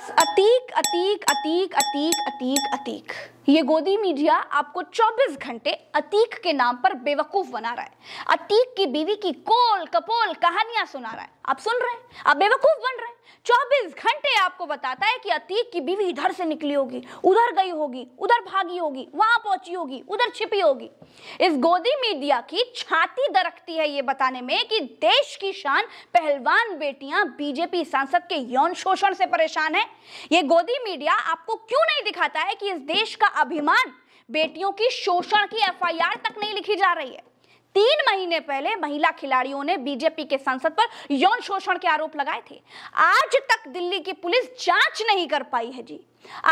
बस अतीक अतीक अतीक अतीक अतीक अतीक ये गोदी मीडिया आपको 24 घंटे अतीक के नाम पर बेवकूफ बना रहा है अतीक की बीवी की कोल कपोल कहानियां सुना रहा है आप सुन रहे हैं आप बेवकूफ बन रहे हैं 24 घंटे आपको बताता है कि अतीक की बीवी इधर से निकली होगी उधर गई होगी उधर भागी होगी वहां पहुंची होगी उधर छिपी होगी इस गोदी मीडिया की छाती दरकती है ये बताने में कि देश की शान पहलवान बेटियां बीजेपी सांसद के यौन शोषण से परेशान है ये गोदी मीडिया आपको क्यों नहीं दिखाता है कि इस देश का अभिमान बेटियों की शोषण की एफआईआर तक नहीं लिखी जा रही है तीन महीने पहले महिला खिलाड़ियों ने बीजेपी के सांसद पर यौन शोषण के आरोप लगाए थे आज तक दिल्ली की पुलिस जांच नहीं कर पाई है जी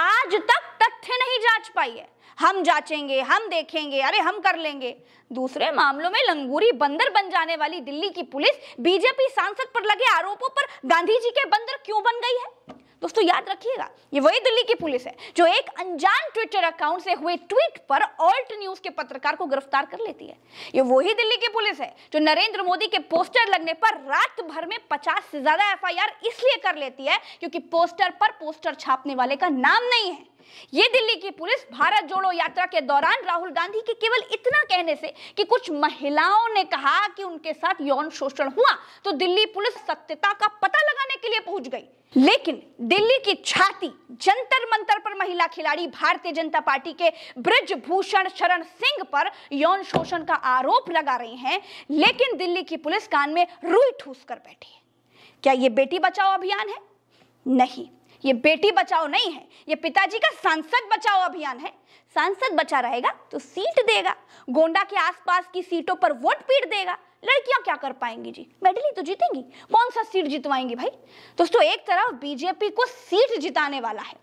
आज तक तथ्य नहीं जांच पाई है हम जांचेंगे हम देखेंगे अरे हम कर लेंगे दूसरे मामलों में लंगूरी बंदर बन जाने वाली दिल्ली की पुलिस बीजेपी सांसद पर लगे आरोपों पर गांधी जी के बंदर क्यों बन गई है दोस्तों याद रखिएगा ये वही दिल्ली की पुलिस है जो एक अनजान ट्विटर अकाउंट से हुए ट्वीट पर ऑल्ट न्यूज के पत्रकार को गिरफ्तार कर लेती है ये वही दिल्ली की पुलिस है जो नरेंद्र मोदी के पोस्टर लगने पर रात भर में पचास से ज्यादा एफ इसलिए कर लेती है क्योंकि पोस्टर पर पोस्टर छापने वाले का नाम नहीं है ये दिल्ली की पुलिस भारत जोड़ो यात्रा के दौरान राहुल गांधी के केवल इतना कहने से कि कुछ महिलाओं ने कहा कि उनके साथ यौन शोषण हुआ तो दिल्ली पुलिस सत्यता का पता लगाने के लिए पहुंच गई लेकिन दिल्ली की छाती जंतर मंतर पर महिला खिलाड़ी भारतीय जनता पार्टी के ब्रजभूषण शरण सिंह पर यौन शोषण का आरोप लगा रही हैं लेकिन दिल्ली की पुलिस कान में रुई ठूस कर बैठी है क्या ये बेटी बचाओ अभियान है नहीं ये बेटी बचाओ नहीं है ये पिताजी का सांसद बचाओ अभियान है सांसद बचा रहेगा तो सीट देगा गोंडा के आसपास की सीटों पर वोट पीट देगा लड़कियां क्या कर पाएंगी जी मेडली तो जीतेंगी कौन सा सीट जितवाएंगी भाई दोस्तों एक तरफ बीजेपी को सीट जिताने वाला है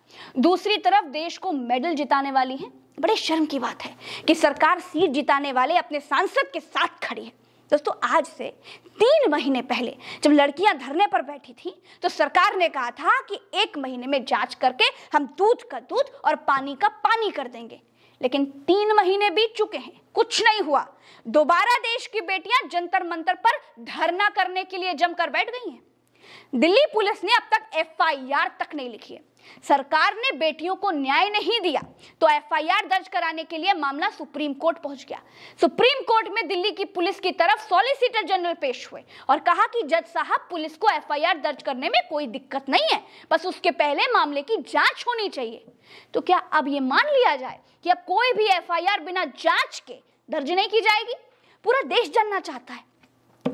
दूसरी तरफ देश को मेडल जिताने वाली है बड़े शर्म की बात है कि सरकार सीट जिताने वाले अपने सांसद के साथ खड़ी है दोस्तों आज से तीन महीने पहले जब लड़कियां धरने पर बैठी थी तो सरकार ने कहा था कि एक महीने में जांच करके हम दूध का दूध और पानी का पानी कर देंगे लेकिन तीन महीने बीत चुके हैं कुछ नहीं हुआ दोबारा देश की बेटियां जंतर मंतर पर धरना करने के लिए जमकर बैठ गई हैं दिल्ली पुलिस ने अब तक एफआईआर तक नहीं लिखी है सरकार ने बेटियों को न्याय नहीं दिया तो एफआईआर दर्ज कराने के लिए मामला सुप्रीम कोर्ट पहुंच गया सुप्रीम कोर्ट में दिल्ली की पुलिस की तरफ सॉलिसिटर जनरल पेश हुए और कहा कि जज साहब पुलिस को एफआईआर दर्ज करने में कोई दिक्कत नहीं है बस उसके पहले मामले की जांच होनी चाहिए तो क्या अब यह मान लिया जाए कि अब कोई भी एफआईआर बिना जांच के दर्ज नहीं की जाएगी पूरा देश जानना चाहता है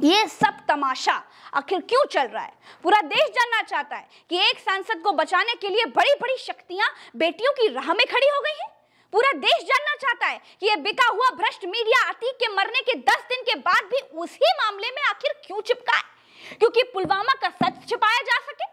ये सब तमाशा आखिर क्यों चल रहा है पूरा देश जानना चाहता है कि एक सांसद को बचाने के लिए बड़ी बड़ी शक्तियां बेटियों की राह में खड़ी हो गई हैं पूरा देश जानना चाहता है कि ये बिका हुआ भ्रष्ट मीडिया अतीक के मरने के दस दिन के बाद भी उसी मामले में आखिर क्यों चिपका है क्योंकि पुलवामा का सच छिपाया जा सके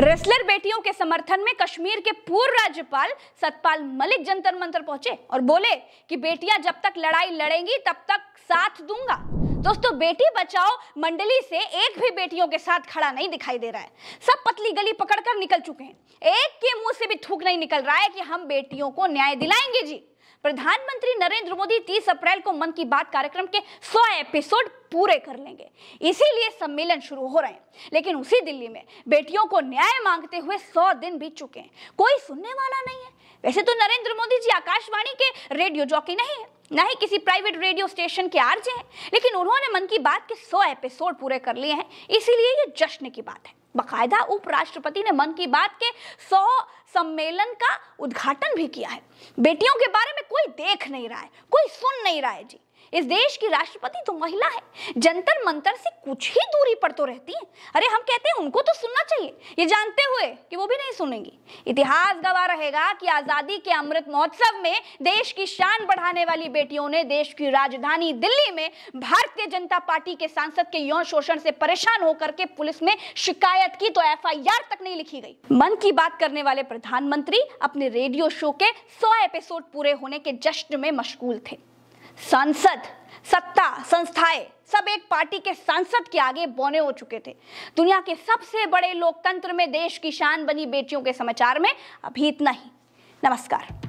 रेसलर बेटियों के समर्थन में कश्मीर के पूर्व राज्यपाल सतपाल मलिक जंतर मंतर पहुंचे और बोले कि बेटियां जब तक लड़ाई लड़ेंगी तब तक साथ दूंगा दोस्तों बेटी बचाओ मंडली से एक भी बेटियों के साथ खड़ा नहीं दिखाई दे रहा है सब पतली गली पकड़कर निकल चुके हैं एक के मुंह से भी थूक नहीं निकल रहा है कि हम बेटियों को न्याय दिलाएंगे जी प्रधानमंत्री नरेंद्र मोदी 30 अप्रैल को मन की बात कार्यक्रम के 100 एपिसोड पूरे कर लेंगे इसीलिए सम्मेलन शुरू हो रहे हैं लेकिन उसी दिल्ली में बेटियों को न्याय मांगते हुए 100 दिन बीत चुके हैं कोई सुनने वाला नहीं है वैसे तो नरेंद्र मोदी जी आकाशवाणी के रेडियो जॉकी नहीं है ना ही किसी प्राइवेट रेडियो स्टेशन के आरजे हैं लेकिन उन्होंने मन की बात के 100 एपिसोड पूरे कर लिए हैं इसीलिए ये जश्न की बात है बाकायदा उपराष्ट्रपति ने मन की बात के सौ सम्मेलन का उद्घाटन भी किया है बेटियों के बारे में कोई देख नहीं रहा है कोई सुन नहीं रहा है जी इस देश की राष्ट्रपति तो महिला है जंतर मंतर से कुछ ही दूरी पर तो रहती है अरे हम कहते हैं उनको तो सुनना चाहिए ये जानते हुए कि वो भी नहीं सुनेंगी इतिहास गवाह रहेगा कि आजादी के अमृत महोत्सव में देश की शान बढ़ाने वाली बेटियों ने देश की राजधानी दिल्ली में भारतीय जनता पार्टी के सांसद के यौन शोषण से परेशान होकर के पुलिस में शिकायत की तो एफ तक नहीं लिखी गई मन की बात करने वाले प्रधानमंत्री अपने रेडियो शो के सौ एपिसोड पूरे होने के जश्न में मशगूल थे सांसद सत्ता संस्थाएं सब एक पार्टी के सांसद के आगे बोने हो चुके थे दुनिया के सबसे बड़े लोकतंत्र में देश की शान बनी बेटियों के समाचार में अभी इतना ही नमस्कार